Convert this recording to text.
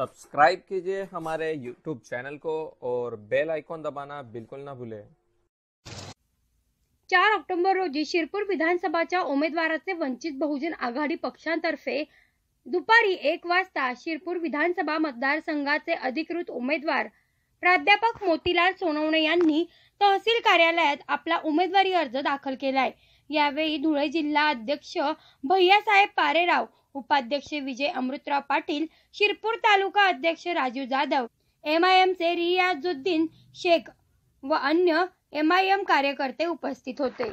subscribe कीजिए हमारे YouTube channel को और बेल आइकॉन दबाना बिल्कुल ना भूले चार ऑक्टोबर रोजी शिरपूर विधानसभाच्या उमेदवाराचे वंचित बहुजन आघाडी पक्षांतर्फे दुपारी एक वाजता शिरपूर विधानसभा मतदारसंघाचे अधिकृत उमेदवार प्राध्यापक मोतीलाल सोनवणे यांनी तहसील कार्यालयात आपला उमेदवारी अर्ज दाखल केलाय यावेळी धुळे जिल्हा अध्यक्ष भैयासाहेब पारेराव उपाध्यक्ष विजय अमृतराव पाटील शिरपूर तालुका अध्यक्ष Raju Jadhav M I M चे रियाजुद्दीन शेख व अन्य एम आय एम कार्यकर्ते उपस्थित होते